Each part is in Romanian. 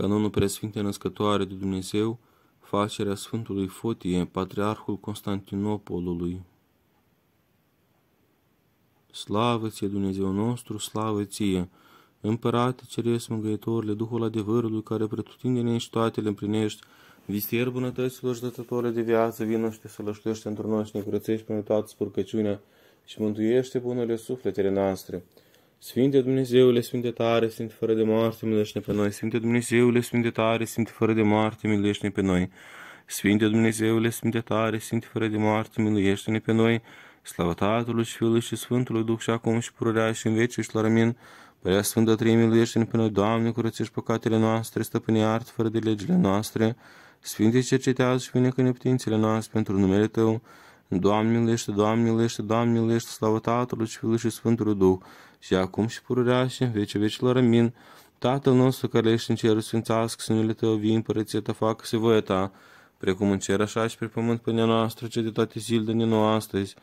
Canonul Presfinte Născătoare de Dumnezeu, facerea Sfântului Fotie, Patriarhul Constantinopolului. Slavă ție, Dumnezeu nostru, slavă ție! Împărate, ceresc Mângăitorile, Duhul adevărului, care pretutindene și toate le împlinești, vistier bunătăților și de viață, vină și te sălăștește într-un noi și ne curățești până toată spurcăciunea și mântuiește bunele sufletele noastre. Sfinte Dumnezeule, Sfinte tare, Sfinte fără de moarte, miluiește pe noi. Sfinte Dumnezeule, Sfinte tare, Sfinte fără de moarte, miluiește pe noi. Sfinte Dumnezeule, Sfinte tare, Sfinte fără de moarte, miluiește-ne pe noi. Slavă Tatălui și Fiului și Sfântului Duh și acum și pururea și în veci și la rămin. Părea Sfântă Trei, miluiește-ne pe noi, Doamne, curățești păcatele noastre, stăpâne art, fără de legile noastre. Sfinte cercetează și că neputințele noastre pentru numele Tău. Doamne, miluiește, Doamne, miluiește, Doamne, miluiește, slavă Tatălui și Fiului și Sfântului Duh și acum și pururea și în vece vecilor. Amin. Tatăl nostru care ești în cer, sfințească numele Tău, vii împărăție Ta, facă-se voia Ta, precum în cer, așa și pe pământ, până noastră, ce de toate zilele noi astăzi,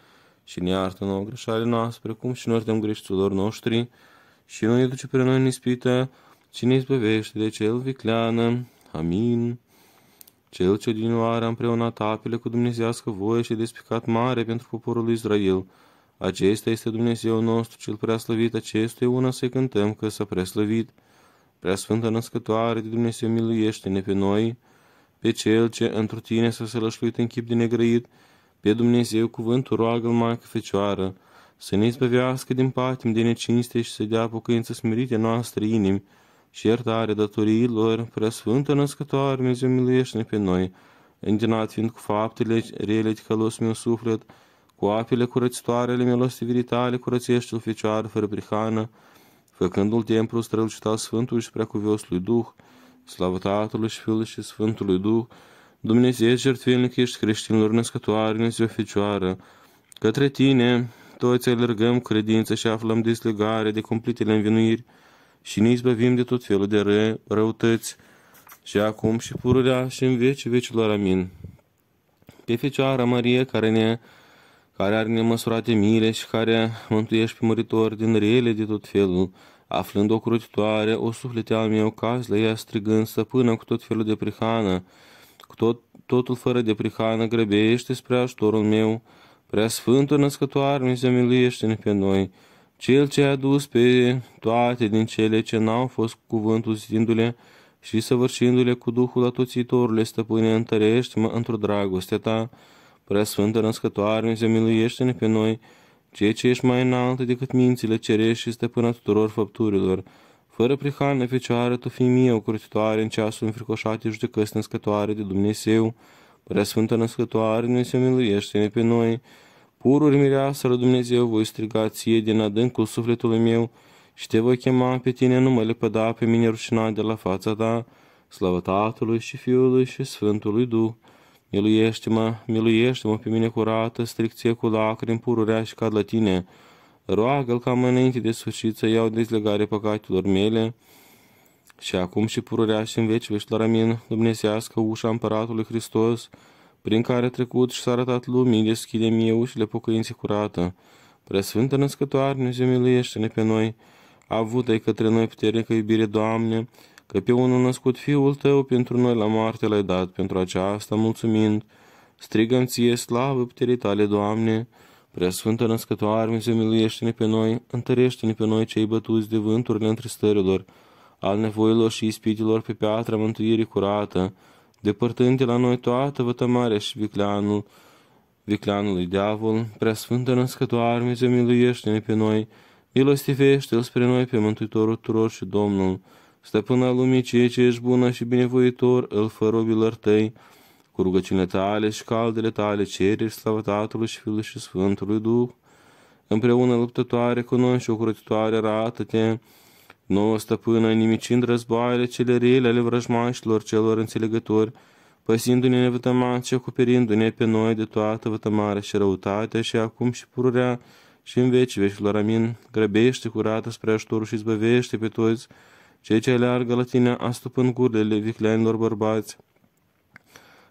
și ne iartă nouă greșalile noastre, precum și noi suntem greșiților noștri, și nu ne duce pe noi în ispită, ci ne izbăvește de cel vicleană. Amin. Cel ce din oare împreună tapile cu dumnezească voie și despicat mare pentru poporul lui Israel, acesta este Dumnezeu nostru cel preaslăvit, acestuia una să-i cântăm că s-a preaslăvit. Preasfântă născătoare de Dumnezeu miluiește-ne pe noi, pe Cel ce întru tine s-a sălășluit în chip de negrăit, pe Dumnezeu cuvântul roagă-L, Maică Fecioară, să ne izbăvească din patim, de necinste și să dea pocăință smerite noastre inimi și iertare datoriilor, preasfântă născătoare, Dumnezeu miluiește-ne pe noi, îndinat fiind cu faptele rele de călos meu suflet, cu apele curățitoare ale milostivirii tale, curățește-l, Fecioară, fără prihană, făcându-l templu strălucitat Sfântului și Preacuviosului Duh, slavă Tatălui și Fiului și Sfântului Duh, Dumnezeu jertfelnic ești creștinilor născătoare, Dumnezeu Fecioară, către tine toți alergăm credință și aflăm deslegare de cumplitele învinuiri și ne izbăvim de tot felul de ră, răutăți și acum și pururea și în vecii vecilor. Amin. Pe Fecioara Marie, care ne care are nemăsurate mile și care mântuiești pe muritor din rele de tot felul, aflând o curătitoare, o suflete al meu caz la ea strigând să până cu tot felul de prihană, cu tot, totul fără de prihană grăbește spre ajutorul meu, prea sfântă născătoare, se miluiește-ne pe noi, cel ce a dus pe toate din cele ce n-au fost cu cuvântul zidindu-le și săvârșindu-le cu Duhul Atoțitorului, stăpâne, întărește-mă într-o dragoste ta, Sfântă născătoare, Dumnezeu miluiește-ne pe noi, ceea ce ești mai înaltă decât mințile cerești și stăpâna tuturor făpturilor. Fără prihană, Fecioară, tu fii mie, o curățitoare în ceasul înfricoșate judecăți născătoare de Dumnezeu. Sfântă născătoare, Dumnezeu miluiește-ne pe noi. Pururi mireasă la Dumnezeu, voi striga ție din adâncul sufletului meu și te voi chema pe tine, nu mă lepăda pe mine rușinat de la fața ta. Slavă Tatălui și Fiului și Sfântului Duh! Miluiește-mă, miluiește-mă pe mine curată, stricție cu lacrimi pururea și cad la tine. Roagă-l ca înainte de sfârșit să iau dezlegare păcatelor mele. Și acum și pururea și în veci vești, amin, dumnezească ușa împăratului Hristos, prin care a trecut și s-a arătat lumii, deschide mie ușile pocăinței curată. Preasfântă născătoare, Dumnezeu miluiește-ne pe noi, avută-i către noi puternică iubire, Doamne, că pe unul născut Fiul Tău pentru noi la moarte l-ai dat, pentru aceasta mulțumind, strigă Ție slavă puterii Tale, Doamne, sfântă Născătoare, se miluiește-ne pe noi, întărește-ne pe noi cei bătuți de vânturile întristărilor, al nevoilor și ispitilor pe piatra mântuirii curată, depărtând de la noi toată vătămarea și vicleanul, vicleanului diavol, sfântă Născătoare, se miluiește-ne pe noi, milostivește-L spre noi pe Mântuitorul tuturor și Domnul, Stăpâna lumii, ceea ce ești bună și binevoitor, îl fă robilor tăi, cu rugăciunile tale și caldele tale, cereri, slavă Tatălui și Fiului și Sfântului Duh, împreună luptătoare cu noi și ocrotitoare, arată-te, nouă stăpână, nimicind războaiele cele rele ale vrăjmașilor celor înțelegători, păsindu-ne nevătămați și acoperindu-ne pe noi de toată vătămarea și răutatea și acum și pururea și în vecii veșilor. Amin. Grăbește curată spre ajutorul și zbăvește pe toți cei ce la tine astupând gurile vicleanilor bărbați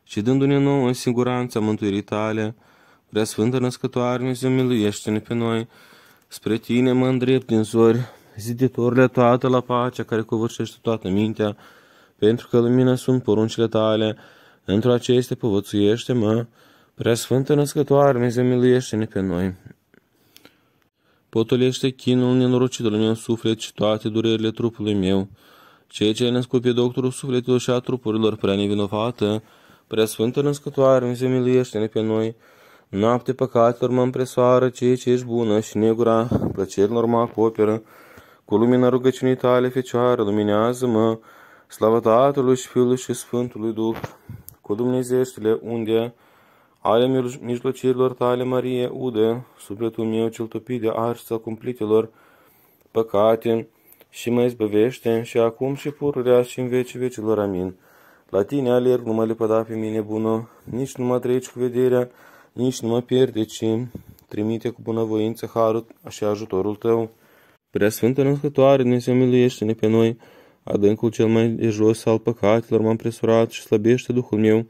și dându-ne nouă în siguranță mântuirii tale, prea sfântă născătoare, Dumnezeu miluiește-ne pe noi, spre tine mă îndrept din zori, ziditorile toată la pacea care covârșește toată mintea, pentru că lumină sunt poruncile tale, într-o acestea povățuiește-mă, prea sfântă născătoare, Dumnezeu miluiește-ne pe noi. Potolește chinul nenorocitului meu în suflet și toate durerile trupului meu. Ceea ce născut doctorul sufletului și a trupurilor prea nevinovată, prea sfântă născătoare, se miluiește-ne pe noi. Noapte păcatelor mă împresoară, ceea ce ești bună și negura plăcerilor mă acoperă. Cu lumina rugăciunii tale, Fecioară, luminează-mă, slavă Tatălui și Fiului și Sfântului Duh, cu Dumnezeștile unde ale mijlocirilor tale, Marie, ude, sufletul meu cel topit de arșța cumplitelor păcate și mă izbăvește și acum și pururea și în vecii vecilor. Amin. La tine alerg, nu mă lepăda pe mine bună, nici nu mă treci cu vederea, nici nu mă pierde, ci trimite cu bunăvoință harul și ajutorul tău. Prea Sfântă Născătoare, Dumnezeu miluiește-ne pe noi, adâncul cel mai de jos al păcatelor m-am presurat și slăbește Duhul meu,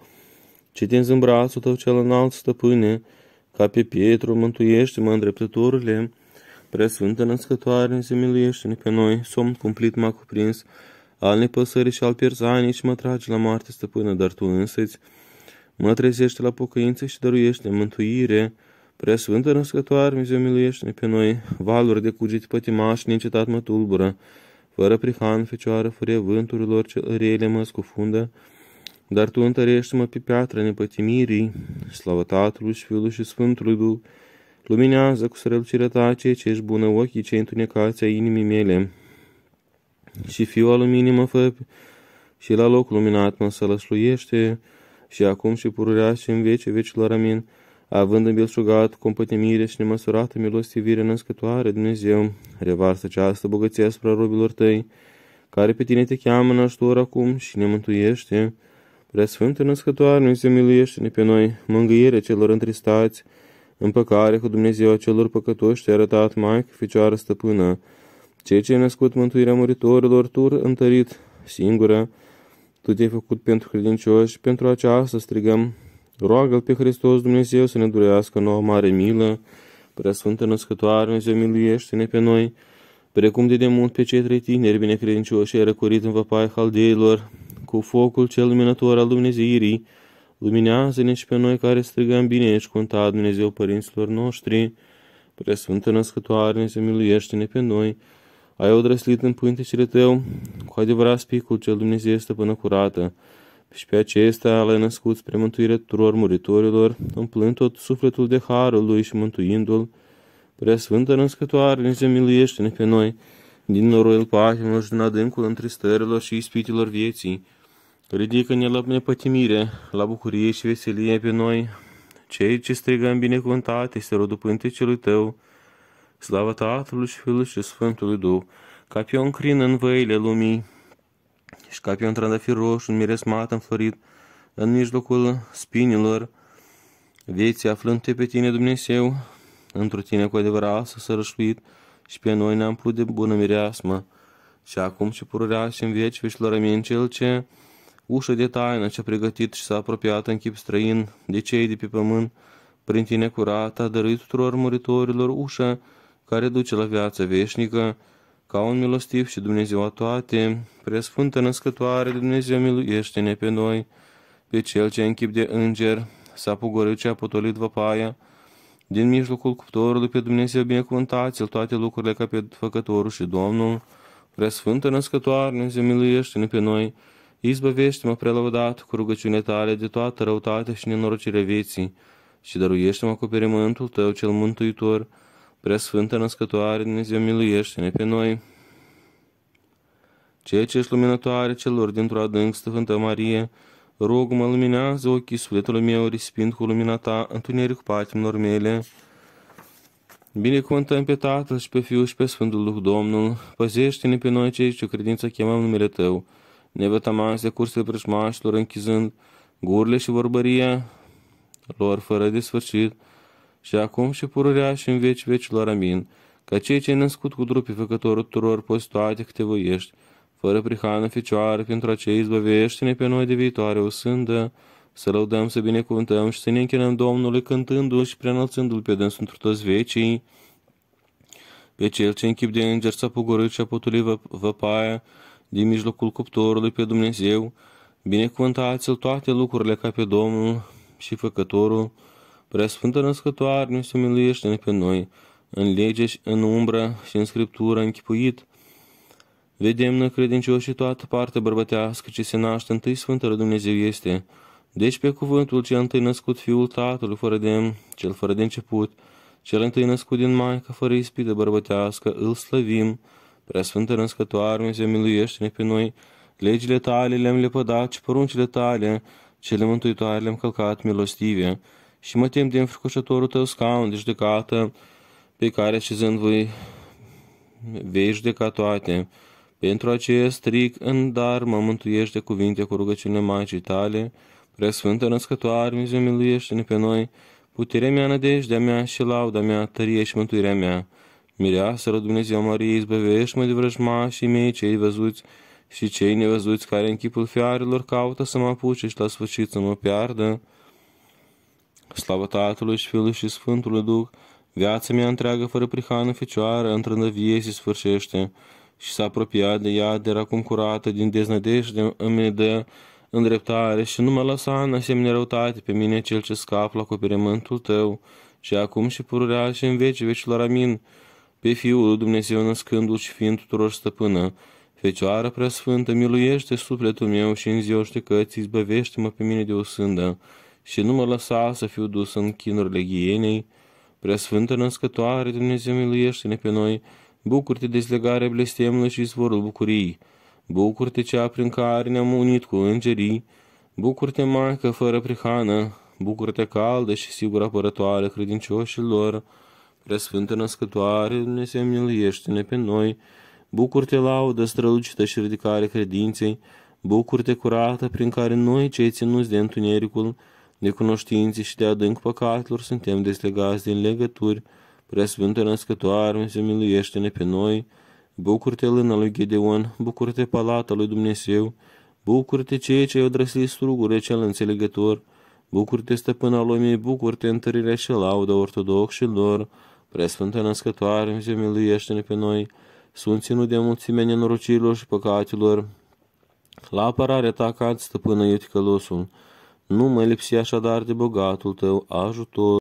ci tinzi în brațul tău cel înalt, stăpâne, ca pe Pietru, mântuiește-mă îndreptătorile, preasfântă născătoare, ne miluiește-ne pe noi, somn cumplit m-a cuprins, al nepăsării și al pierzanii și mă trage la moarte, stăpână, dar tu însăți, mă trezește la pocăință și dăruiește mântuire, Preasfântă născătoare, Dumnezeu miluiește-ne pe noi, valuri de cugit pătimaș, neîncetat mă tulbură, fără prihan, fecioară, furie vânturilor, ce rele mă scufundă, dar tu întărește-mă pe piatra nepătimirii, slavă Tatălui și Fiului și Sfântului Duh, luminează cu strălucirea ta cei ce ești bună ochii cei întunecați ai inimii mele. Și Fiul al luminii mă fă și la loc luminat mă sălășluiește, și acum și pururea și în vece vecilor amin, având în belșugat compătimire și nemăsurată milostivire născătoare Dumnezeu, revarsă această bogăție asupra robilor tăi, care pe tine te cheamă în ajutor acum și ne mântuiește, Preasfântă născătoare, Dumnezeu miluiește-ne pe noi, mângâierea celor întristați, împăcare cu Dumnezeu a celor păcătoși te-a arătat, Maică, Ficioară Stăpână, ceea ce ai născut mântuirea muritorilor, tur întărit, singură, tu te-ai făcut pentru credincioși, pentru aceasta strigăm, roagă-L pe Hristos Dumnezeu să ne durească nouă mare milă, Preasfântă Născătoare, Dumnezeu miluiește-ne pe noi, precum de demult pe cei trei tineri binecredincioși ai răcurit în văpaie haldeilor, cu focul cel luminător al Dumnezeirii, luminează-ne și pe noi care strigăm bine și contat Dumnezeu părinților noștri. Preasfântă Născătoare, ne se miluiește-ne pe noi, ai odrăslit în pântecele tău, cu adevărat spicul cel Dumnezeu este până curată, și pe acesta l-ai născut spre mântuirea tuturor muritorilor, împlând tot sufletul de harul lui și mântuindu-l. Preasfântă Născătoare, ne se miluiește-ne pe noi, din noroiul patimilor și din adâncul întristărilor și ispitilor vieții, Ridică-ne la nepătimire, la bucurie și veselie pe noi, cei ce strigăm binecuvântate se rodul celui Tău, slavă Tatălui și Fiului și Sfântului Duh, ca pe un crin în văile lumii și ca pe un trandafir roșu în miresmat înflorit, în mijlocul spinilor, vieții aflând te pe Tine, Dumnezeu, într Tine cu adevărat să sărășluit și pe noi ne-am plut de bună mireasmă, și acum și pururea și în veci veșilor amin cel ce ușă de taină ce a pregătit și s-a apropiat în chip străin de cei de pe pământ, prin tine curată, a dăruit tuturor muritorilor ușă care duce la viața veșnică, ca un milostiv și Dumnezeu a toate, preasfântă născătoare Dumnezeu miluiește-ne pe noi, pe cel ce în chip de înger s-a pogorât și a potolit văpaia, din mijlocul cuptorului pe Dumnezeu binecuvântați-l toate lucrurile ca pe Făcătorul și Domnul, preasfântă născătoare Dumnezeu miluiește-ne pe noi, Izbăvește-mă prelăudat cu rugăciune tale de toată răutatea și nenorocirea vieții și dăruiește-mă perimântul tău cel mântuitor, prea sfântă născătoare, Dumnezeu miluiește-ne pe noi. Ceea ce ești luminătoare celor dintr-o adânc, Sfântă Marie, rog mă luminează ochii sufletului meu, rispind cu lumina ta întuneric patimilor mele. Binecuvântăm pe Tatăl și pe Fiul și pe Sfântul Duh Domnul, păzește-ne pe noi cei ce credință chemăm numele Tău, nevătăman se curse preșmașilor, închizând gurile și vorbăria lor fără de sfârșit și acum și pururea și în veci vecilor amin, ca cei ce născut cu drupi făcătorul tuturor poți toate câte voiești, fără prihană fecioară pentru acei izbăvește-ne pe noi de viitoare o sândă, să lăudăm, să binecuvântăm și să ne închinăm Domnului cântându-L și preanălțându l pe dânsul într toți vecii. Pe cel ce închip de înger s-a pugurit și a potulit vă, văpaia, din mijlocul cuptorului pe Dumnezeu, binecuvântați-L toate lucrurile ca pe Domnul și Făcătorul, Preasfântă Născătoare, ne sumiluiește-ne pe noi, în lege și în umbră și în scriptură închipuit. Vedem și toată partea bărbătească ce se naște întâi Sfântă Dumnezeu este, deci pe cuvântul cel întâi născut Fiul Tatălui fără de cel fără de început, cel întâi născut din Maică fără ispită bărbătească, îl slăvim, Sfântă Născătoare, Dumnezeu, miluiește-ne pe noi. Legile tale le-am lepădat și poruncile tale, cele mântuitoare le-am călcat milostive. Și mă tem de înfricoșătorul tău scaun de judecată, pe care așezând voi vei judeca toate. Pentru acest stric în dar mă mântuiești de cuvinte cu rugăciune Maicii tale, Sfântă Născătoare, Dumnezeu miluiește-ne pe noi, puterea mea, nădejdea mea și lauda mea, tărie și mântuirea mea. Mireasără Dumnezeu Mărie, izbăvești mă de vrăjmașii mei, cei văzuți și cei nevăzuți care în chipul fiarelor caută să mă apuce și la sfârșit să mă piardă. Slavă Tatălui și Fiului și Sfântului Duh, viața mea întreagă fără prihană fecioară, vie se sfârșește și s-a apropiat de ea, de acum curată, din deznădejde îmi dă îndreptare și nu mă lăsa în asemenea răutate pe mine cel ce scap la coperimentul tău și acum și pururea și în veci vecilor amin pe Fiul lui Dumnezeu născându-L și fiind tuturor stăpână. Fecioară preasfântă, miluiește sufletul meu și ziua căți, izbăvește-mă pe mine de o sândă și nu mă lăsa să fiu dus în chinurile ghienei. Preasfântă născătoare, Dumnezeu miluiește-ne pe noi, bucur-te dezlegarea blestemului și izvorul bucuriei. Bucur-te cea prin care ne-am unit cu îngerii, bucur-te, Maică, fără prihană, bucur-te caldă și sigură apărătoare credincioșilor, lor, Preasfântă Născătoare, Dumnezeu miluiește-ne pe noi, bucur-te laudă strălucită și ridicare credinței, bucur-te curată prin care noi, cei ținuți de întunericul, de cunoștințe și de adânc păcatelor, suntem deslegați din legături, Preasfântă Născătoare, Dumnezeu miluiește-ne pe noi, bucur-te lui Gedeon, bucur-te palata lui Dumnezeu, bucur-te cei ce ai odrăslit strugure cel înțelegător, bucur-te stăpâna lumii, bucur-te întărirea și lauda ortodoxilor, Preasfântă Născătoare, Dumnezeu miluiește-ne pe noi, sunt ținut de mulțime nenorocirilor și păcatilor. la apărarea ta ca stăpână iuticălosul, nu mă lipsi așadar de bogatul tău ajutor.